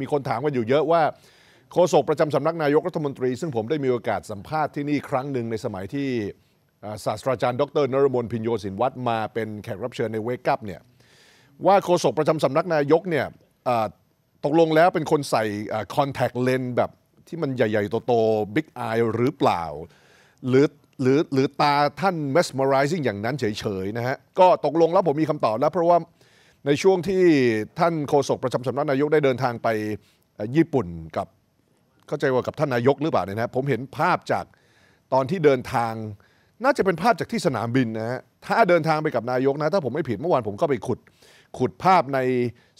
มีคนถามกันอยู่เยอะว่าโฆษกประจำสำนักนายกรัฐมนตรีซึ่งผมได้มีโอกาสสัมภาษณ์ที่นี่ครั้งหนึ่งในสมัยที่ศาสตราจารย์ดรนรมนพินโยสินวัตรมาเป็นแขกรับเชิญในเวกัปเนี่ยว่าโฆษกประจำสำนักนายกเนี่ยตกลงแล้วเป็นคนใส่คอนแทคเลนส์แบบ ที่มันใหญ่ๆ โตๆบิ๊กอายหรือเปล่าหรือหรือหรือตาท่านมสเมอไรซิ่งอย่างนั้นเฉยๆนะฮะก็ตกลงแล้วผมมีคำตอบแล้วเพราะว่าในช่วงที่ท่านโฆษกประจำสำนักนายก ได้เดินทางไปญี่ปุ่นกับ เข้าใจว่ากับท่านนายกหรือเปล่าเนี่ยนะผมเห็นภาพจากตอนที่เดินทาง น่าจะเป็นภาพจากที่สนามบินนะฮะถ้าเดินทางไปกับนายกนะ ถ้าผมไม่ผิดเมื่อวานผมก็ไปขุดขุดภาพใน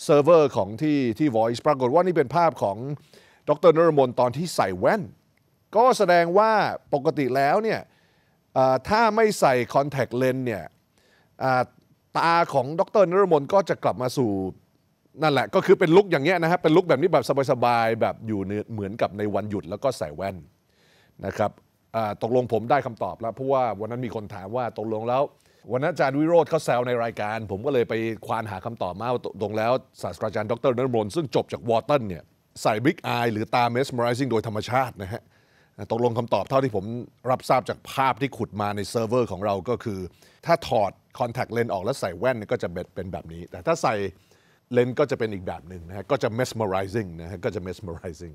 เซิร์ฟเวอร์ของที่ที่ Voice ปรากฏว่านี่เป็นภาพของดรนรมนตอนที่ใส่แว่น ก็แสดงว่าปกติแล้วเนี่ยถ้าไม่ใส่คอนแทคเลนส์เนี่ยตาของดรนรมนก็จะกลับมาสู่ นั่นแหละก็คือเป็นลุกอย่างเงี้ยนะฮะเป็นลุกแบบนี้แบบสบายๆแบบอยู่เหมือนกับในวันหยุดแล้วก็ใส่แว่น นะครับตกลงผมได้คำตอบแล้ว เพราะว่าวันนั้นมีคนถามว่าตกลงแล้ววันนั้นอาจารย์วิโรธเขาแซวในรายการ ผมก็เลยไปควานหาคำตอบมาตรงแล้วศาสตราจารย์ดรนรมนซึ่งจบจากวอร์ตันเนี่ยใส่บิ๊กอายหรือตาเมสมอไรซิ่งโดยธรรมชาตินะฮะตกลงคำตอบเท่าที่ผมรับทราบจากภาพที่ขุดมาในเซิร์ฟเวอร์ของเราก็คือ ถ้าถอดคอนแทคเลนส์ออกแล้วใส่แว่นก็จะเป็นแบบนี้ แต่ถ้าใส่เลนส์ก็จะเป็นอีกแบบหนึ่งนะฮะก็จะ mesmerizing นะฮะก็จะ mesmerizing